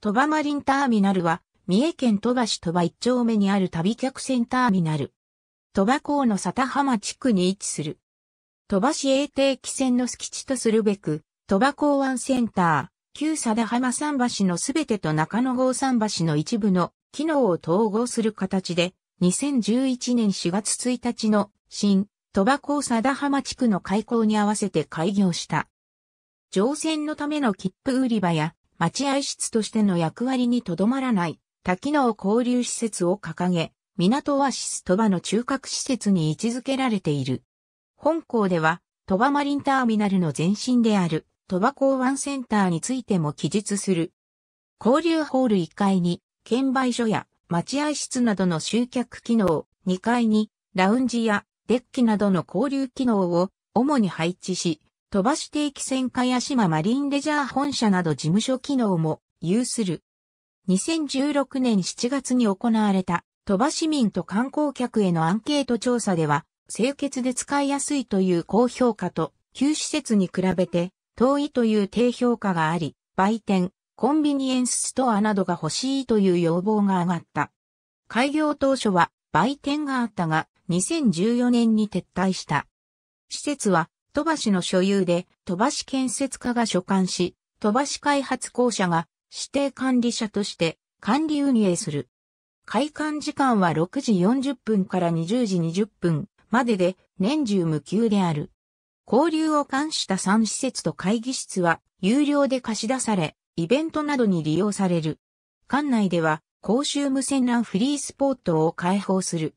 鳥羽マリンターミナルは、三重県鳥羽市鳥羽一丁目にある旅客船ターミナル。鳥羽港の佐田浜地区に位置する。鳥羽市営定期船の敷地とするべく、鳥羽港湾センター、旧佐田浜桟橋のすべてと中野号桟橋の一部の機能を統合する形で、2011年4月1日の新鳥羽港佐田浜地区の開港に合わせて開業した。乗船のための切符売り場や待合室としての役割にとどまらない多機能交流施設を掲げ、港オアシス鳥羽の中核施設に位置づけられている。本校では、鳥羽マリンターミナルの前身である鳥羽港湾センターについても記述する。交流ホール1階に、券売所や待合室などの集客機能、2階にラウンジやデッキなどの交流機能を主に配置し、飛ばし定期船茅島マリンレジャー本社など事務所機能も有する。2016年7月に行われた鳥羽市民と観光客へのアンケート調査では、清潔で使いやすいという高評価と、旧施設に比べて遠いという低評価があり、売店、コンビニエンスストアなどが欲しいという要望が上がった。開業当初は売店があったが、2014年に撤退した。施設は鳥羽の所有で、鳥羽建設課が所管し、鳥羽開発公社が指定管理者として管理運営する。開館時間は6時40分から20時20分までで年中無休である。交流を冠した3施設と会議室は有料で貸し出され、イベントなどに利用される。館内では公衆無線 LAN フリースポットを開放する。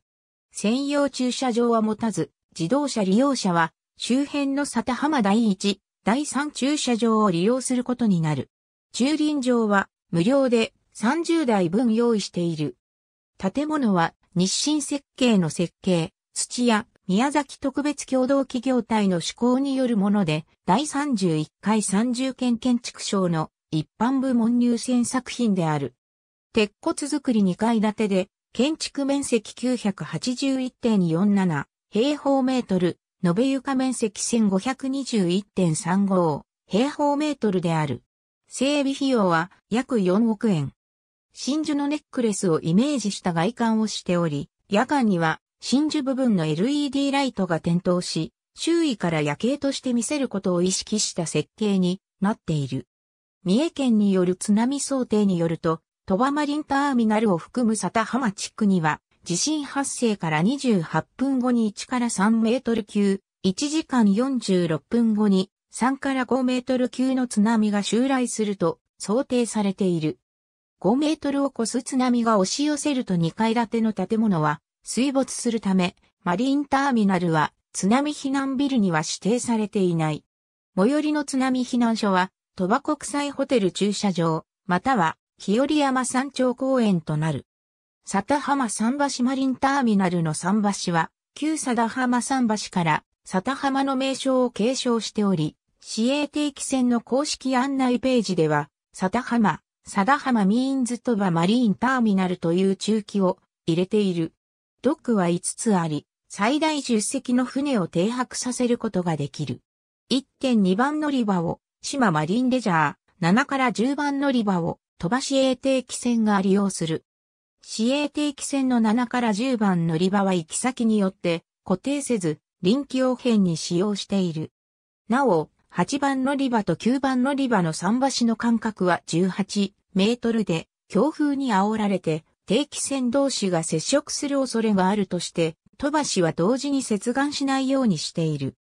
専用駐車場は持たず、自動車利用者は周辺の佐田浜第一、第三駐車場を利用することになる。駐輪場は無料で30台分用意している。建物は日清設計の設計、土屋、宮崎特別共同企業体の施行によるもので、第31回30件建築賞の一般部門入選作品である。鉄骨造り2階建てで、建築面積981.47平方メートル、延べ床面積1521.35平方メートルである。整備費用は約4億円。真珠のネックレスをイメージした外観をしており、夜間には真珠部分の LED ライトが点灯し、周囲から夜景として見せることを意識した設計になっている。三重県による津波想定によると、鳥羽マリンターミナルを含む佐田浜地区には地震発生から28分後に1から3メートル級、1時間46分後に3から5メートル級の津波が襲来すると想定されている。5メートルを超す津波が押し寄せると2階建ての建物は水没するため、マリンターミナルは津波避難ビルには指定されていない。最寄りの津波避難所は、鳥羽国際ホテル駐車場、または日和山山頂公園となる。佐田浜桟橋マリンターミナルの桟橋は、旧佐田浜桟橋から佐田浜の名称を継承しており、市営定期船の公式案内ページでは、佐田浜、佐田浜ミーンズトバマリンターミナルという中期を入れている。ドックは5つあり、最大10隻の船を停泊させることができる。1.2番乗り場を、島マリンレジャー、7から10番乗り場を、飛ばし営定期船が利用する。市営定期船の7から10番乗り場は行き先によって固定せず、臨機応変に使用している。なお、8番乗り場と9番乗り場の桟橋の間隔は18メートルで、強風に煽られて、定期船同士が接触する恐れがあるとして、戸橋は同時に接岸しないようにしている。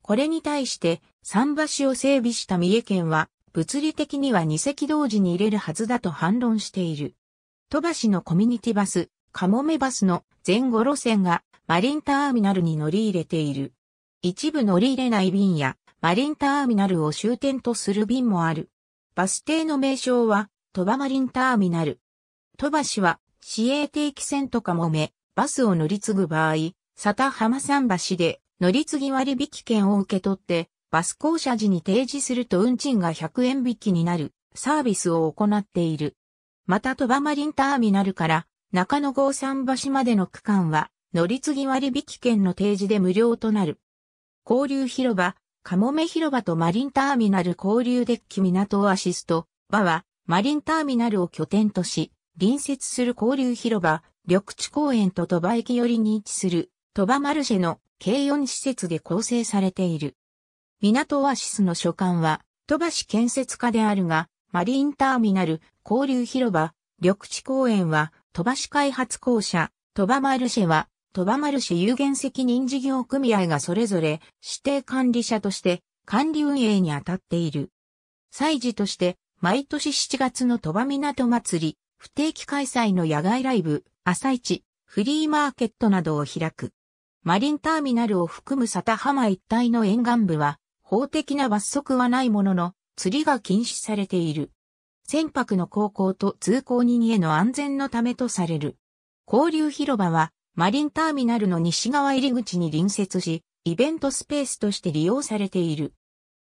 これに対して、桟橋を整備した三重県は、物理的には2隻同時に入れるはずだと反論している。鳥羽市のコミュニティバス、カモメバスの前後路線がマリンターミナルに乗り入れている。一部乗り入れない便やマリンターミナルを終点とする便もある。バス停の名称は鳥羽マリンターミナル。鳥羽市は市営定期船とかもめ、バスを乗り継ぐ場合、佐田浜桟橋で乗り継ぎ割引券を受け取って、バス降車時に提示すると運賃が100円引きになるサービスを行っている。また鳥羽マリンターミナルから中野郷桟橋までの区間は乗り継ぎ割引券の提示で無料となる。交流広場、カモメ広場とマリンターミナル交流デッキ港をアシスト、場はマリンターミナルを拠点とし、隣接する交流広場、緑地公園と鳥羽駅寄りに位置する鳥羽マルシェの計4施設で構成されている。港オアシスの所管は鳥羽市建設課であるが、マリンターミナル、交流広場、緑地公園は、鳥羽市開発公社、鳥羽マルシェは、鳥羽マルシェ有限責任事業組合がそれぞれ指定管理者として管理運営に当たっている。祭事として、毎年7月の鳥羽港祭り、不定期開催の野外ライブ、朝市、フリーマーケットなどを開く。マリンターミナルを含む佐田浜一帯の沿岸部は、法的な罰則はないものの、釣りが禁止されている。船舶の航行と通行人への安全のためとされる。交流広場は、マリンターミナルの西側入り口に隣接し、イベントスペースとして利用されている。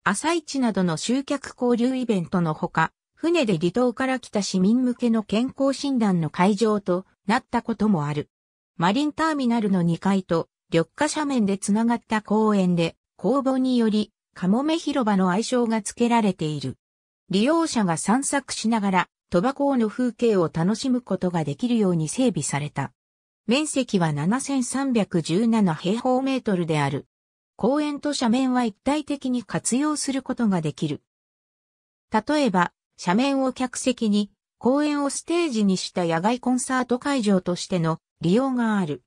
朝市などの集客交流イベントのほか、船で離島から来た市民向けの健康診断の会場となったこともある。マリンターミナルの2階と緑化斜面でつながった公園で公募によりカモメ広場の愛称が付けられている。利用者が散策しながら、鳥羽港の風景を楽しむことができるように整備された。面積は7317平方メートルである。公園と斜面は一体的に活用することができる。例えば、斜面を客席に、公園をステージにした野外コンサート会場としての利用がある。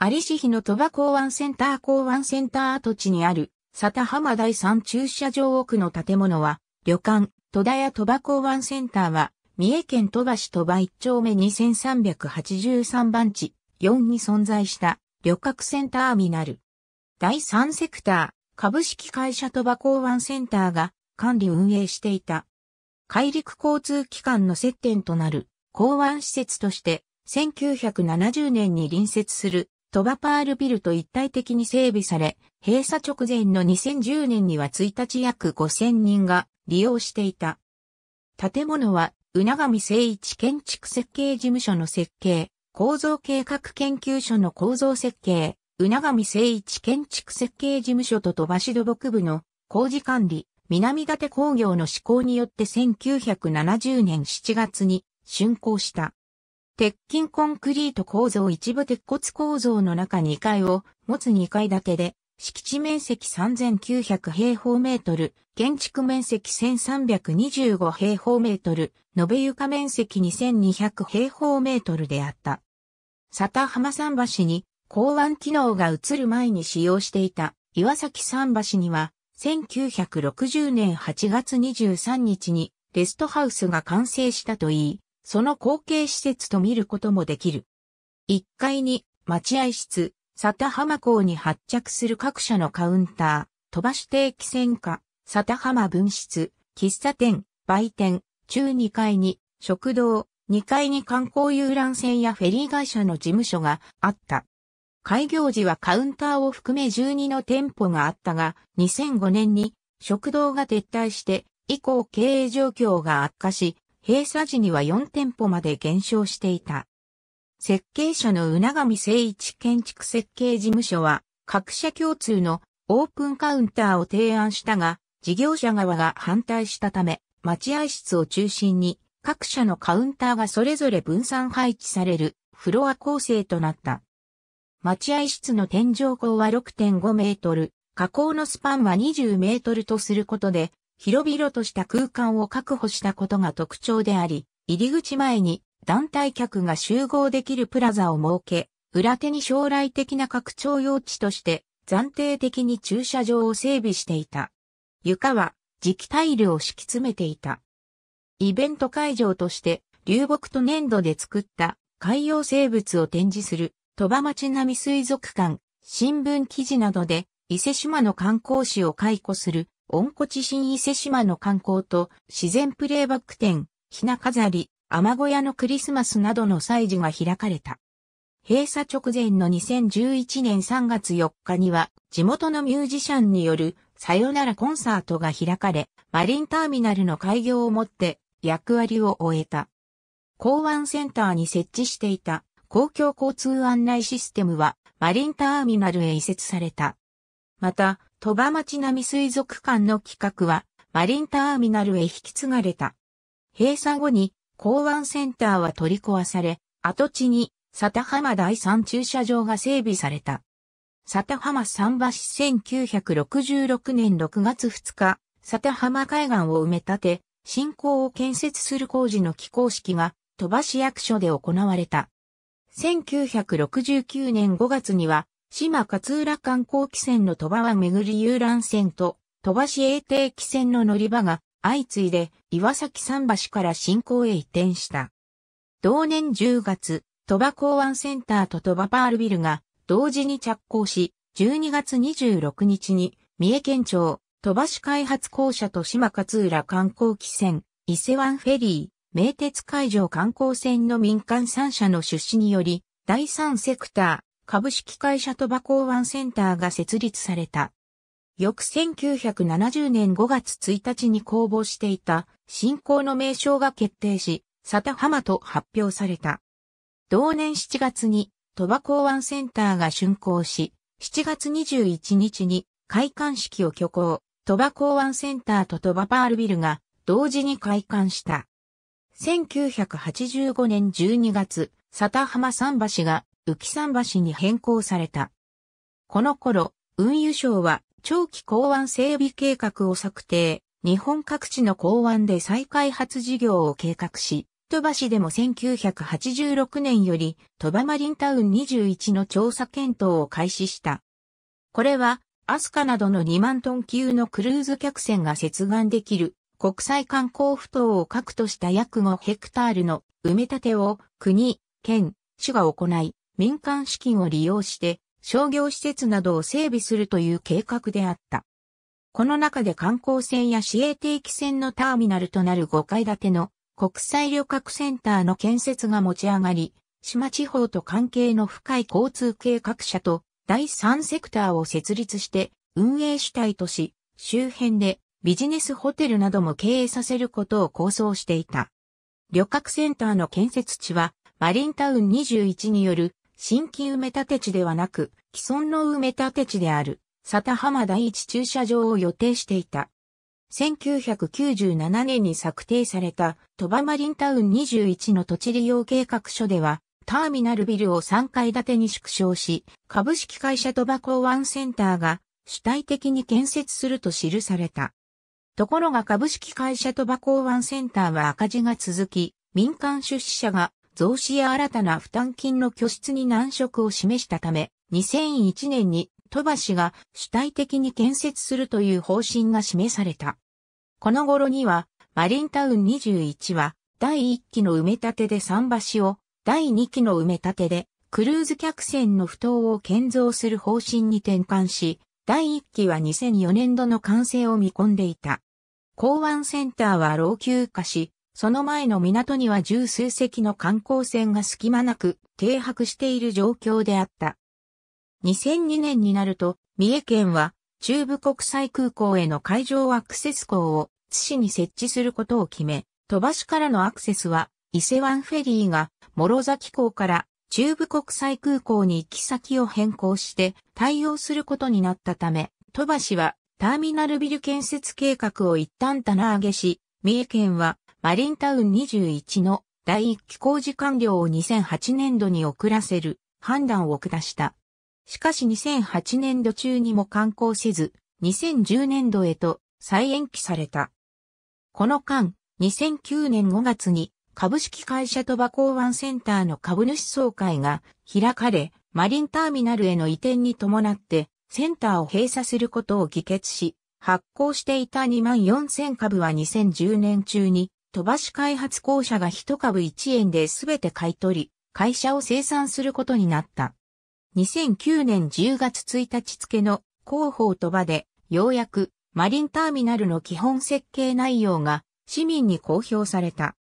有市比の鳥羽港湾センター港湾センター跡地にある佐田浜第3駐車場奥の建物は、旅館、戸田屋鳥羽港湾センターは、三重県鳥羽市鳥羽1丁目2383番地4に存在した旅客船ターミナル。第3セクター、株式会社鳥羽港湾センターが管理運営していた。海陸交通機関の接点となる港湾施設として、1970年に隣接するトバパールビルと一体的に整備され、閉鎖直前の2010年には1日約5000人が利用していた。建物は、うながみ誠一建築設計事務所の設計、構造計画研究所の構造設計、うながみ誠一建築設計事務所と鳥羽市土木部の工事管理、南館工業の施行によって1970年7月に竣工した。鉄筋コンクリート構造一部鉄骨構造の中2階を持つ2階建てで、敷地面積3900平方メートル、建築面積1325平方メートル、延べ床面積2200平方メートルであった。佐田浜桟橋に港湾機能が移る前に使用していた岩崎桟橋には、1960年8月23日にレストハウスが完成したといい、その後継施設と見ることもできる。1階に待合室、佐田浜港に発着する各社のカウンター、飛ばし定期船下、佐田浜分室、喫茶店、売店、中2階に食堂、2階に観光遊覧船やフェリー会社の事務所があった。開業時はカウンターを含め12の店舗があったが、2005年に食堂が撤退して、以降経営状況が悪化し、閉鎖時には4店舗まで減少していた。設計者の永上誠一建築設計事務所は、各社共通のオープンカウンターを提案したが、事業者側が反対したため、待合室を中心に各社のカウンターがそれぞれ分散配置されるフロア構成となった。待合室の天井高は6.5メートル、加工のスパンは20メートルとすることで、広々とした空間を確保したことが特徴であり、入り口前に団体客が集合できるプラザを設け、裏手に将来的な拡張用地として暫定的に駐車場を整備していた。床は磁気タイルを敷き詰めていた。イベント会場として流木と粘土で作った海洋生物を展示する鳥羽町並水族館、新聞記事などで伊勢島の観光史を解雇する温湖地新伊勢志摩の観光と自然プレイバック展、ひな飾り、雨小屋のクリスマスなどの祭事が開かれた。閉鎖直前の2011年3月4日には地元のミュージシャンによるさよならコンサートが開かれ、マリンターミナルの開業をもって役割を終えた。港湾センターに設置していた公共交通案内システムはマリンターミナルへ移設された。また、鳥羽町並水族館の企画は、マリンターミナルへ引き継がれた。閉鎖後に、港湾センターは取り壊され、跡地に、佐田浜第三駐車場が整備された。佐田浜桟橋1966年6月2日、佐田浜海岸を埋め立て、新港を建設する工事の起工式が、鳥羽市役所で行われた。1969年5月には、島勝浦観光汽船の鳥羽は巡り遊覧船と鳥羽市営定汽船の乗り場が相次いで岩崎桟橋から新港へ移転した。同年10月、鳥羽港湾センターと鳥羽パールビルが同時に着工し、12月26日に三重県庁鳥羽市開発公社と島勝浦観光汽船伊勢湾フェリー、名鉄海上観光船の民間3社の出資により、第3セクター、株式会社鳥羽港湾センターが設立された。翌1970年5月1日に公募していた新興の名称が決定し、佐田浜と発表された。同年7月に鳥羽港湾センターが竣工し、7月21日に開館式を挙行、鳥羽港湾センターと鳥羽パールビルが同時に開館した。1985年12月、佐田浜桟橋が浮桟橋に変更された。この頃、運輸省は長期港湾整備計画を策定、日本各地の港湾で再開発事業を計画し、鳥羽市でも1986年より鳥羽マリンタウン21の調査検討を開始した。これは、アスカなどの2万トン級のクルーズ客船が接岸できる国際観光不当を核とした約5ヘクタールの埋め立てを国、県、市が行い、民間資金を利用して商業施設などを整備するという計画であった。この中で観光船や市営定期船のターミナルとなる5階建ての国際旅客センターの建設が持ち上がり、島地方と関係の深い交通計画者と第三セクターを設立して運営主体とし、周辺でビジネスホテルなども経営させることを構想していた。旅客センターの建設地は、マリンタウン21による新規埋め立て地ではなく、既存の埋め立て地である、佐田浜第一駐車場を予定していた。1997年に策定された、鳥羽マリンタウン21の土地利用計画書では、ターミナルビルを3階建てに縮小し、株式会社鳥羽港湾センターが主体的に建設すると記された。ところが株式会社鳥羽港湾センターは赤字が続き、民間出資者が増資や新たな負担金の拠出に難色を示したため、2001年に戸橋が主体的に建設するという方針が示された。この頃には、マリンタウン21は、第1期の埋め立てで桟橋を、第2期の埋め立てで、クルーズ客船の不当を建造する方針に転換し、第1期は2004年度の完成を見込んでいた。港湾センターは老朽化し、その前の港には十数隻の観光船が隙間なく停泊している状況であった。2002年になると、三重県は中部国際空港への海上アクセス港を津市に設置することを決め、飛ばしからのアクセスは伊勢湾フェリーが諸崎港から中部国際空港に行き先を変更して対応することになったため、飛ばしはターミナルビル建設計画を一旦棚上げし、三重県はマリンタウン21の第1期工事完了を2008年度に遅らせる判断を下した。しかし2008年度中にも完工せず、2010年度へと再延期された。この間、2009年5月に株式会社鳥羽港湾センターの株主総会が開かれ、マリンターミナルへの移転に伴ってセンターを閉鎖することを議決し、発行していた2万4000株は2010年中に飛ばし開発公社が1株1円で全て買い取り、会社を生産することになった。2009年10月1日付の広報飛ばで、ようやくマリンターミナルの基本設計内容が市民に公表された。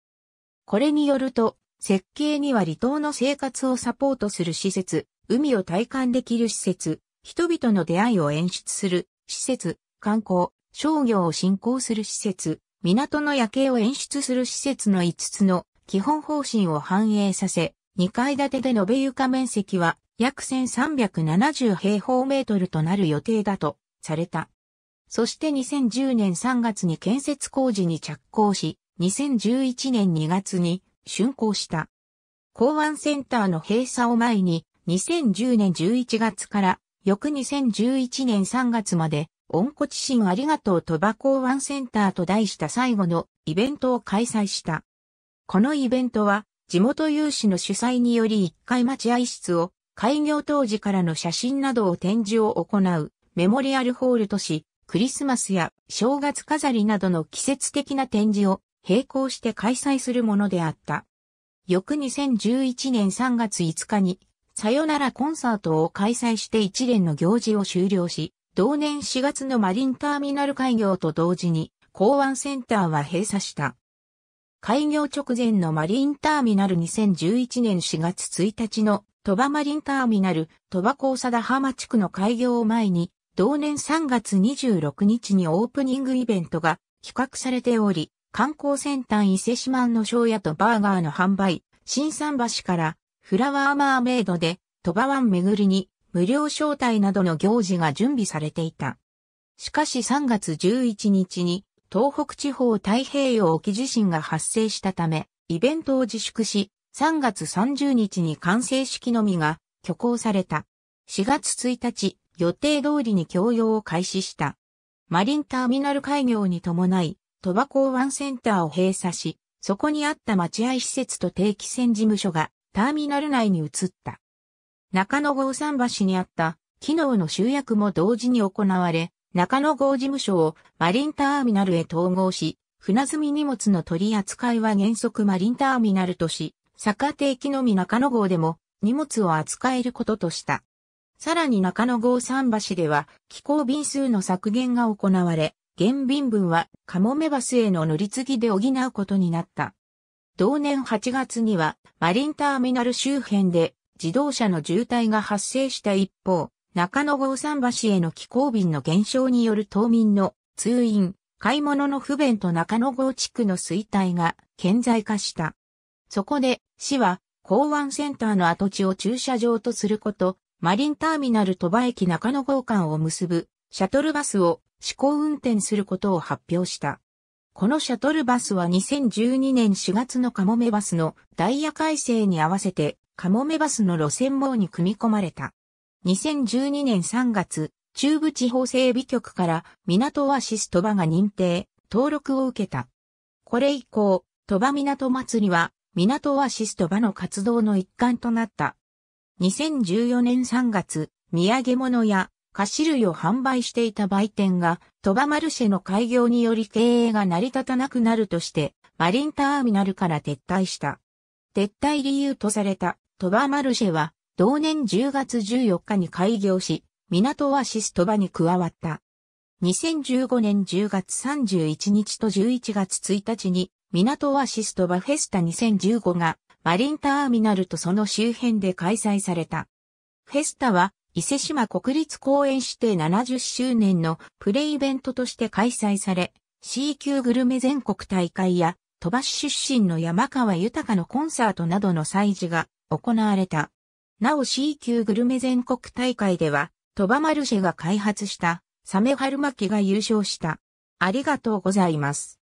これによると、設計には離島の生活をサポートする施設、海を体感できる施設、人々の出会いを演出する施設、観光、商業を振興する施設、港の夜景を演出する施設の5つの基本方針を反映させ、2階建てで延べ床面積は約1370平方メートルとなる予定だとされた。そして2010年3月に建設工事に着工し、2011年2月に竣工した。港湾センターの閉鎖を前に、2010年11月から翌2011年3月まで温故知新ありがとう鳥羽港湾センターと題した最後のイベントを開催した。このイベントは地元有志の主催により1階待合室を開業当時からの写真などを展示を行うメモリアルホールとし、クリスマスや正月飾りなどの季節的な展示を並行して開催するものであった。翌2011年3月5日にさよならコンサートを開催して一連の行事を終了し、同年4月のマリンターミナル開業と同時に、港湾センターは閉鎖した。開業直前のマリンターミナル2011年4月1日の鳥羽マリンターミナル鳥羽交差田浜地区の開業を前に、同年3月26日にオープニングイベントが企画されており、観光センター伊勢志摩のシ屋とバーガーの販売、新三橋からフラワーマーメイドで鳥羽湾巡りに無料招待などの行事が準備されていた。しかし3月11日に東北地方太平洋沖地震が発生したため、イベントを自粛し、3月30日に完成式のみが挙行された。4月1日、予定通りに供用を開始した。マリンターミナル開業に伴い、鳥羽港湾センターを閉鎖し、そこにあった待合施設と定期船事務所がターミナル内に移った。中野郷桟橋にあった機能の集約も同時に行われ、中野郷事務所をマリンターミナルへ統合し、船積み荷物の取り扱いは原則マリンターミナルとし、坂手駅のみ中野郷でも荷物を扱えることとした。さらに中野郷桟橋では気候便数の削減が行われ、減便分はカモメバスへの乗り継ぎで補うことになった。同年8月にはマリンターミナル周辺で自動車の渋滞が発生した一方、中野郷桟橋への寄港便の減少による島民の通院、買い物の不便と中野郷地区の衰退が顕在化した。そこで、市は、港湾センターの跡地を駐車場とすること、マリンターミナル鳥羽駅中野郷間を結ぶ、シャトルバスを試行運転することを発表した。このシャトルバスは2012年4月のカモメバスのダイヤ改正に合わせてカモメバスの路線網に組み込まれた。2012年3月、中部地方整備局から港アシスト場が認定、登録を受けた。これ以降、鳥羽港祭りは、港アシスト場の活動の一環となった。2014年3月、土産物や菓子類を販売していた売店が、鳥羽マルシェの開業により経営が成り立たなくなるとして、マリンターミナルから撤退した。撤退理由とされたトバマルシェは、同年10月14日に開業し、港オシストバに加わった。2015年10月31日と11月1日に、港オシストバフェスタ2015が、マリンターミナルとその周辺で開催された。フェスタは、伊勢島国立公園指定70周年のプレイベントとして開催され、C 級グルメ全国大会や、鳥羽市出身の山川豊のコンサートなどの祭事が行われた。なお C 級グルメ全国大会では、トバマルシェが開発したサメ春巻きが優勝した。ありがとうございます。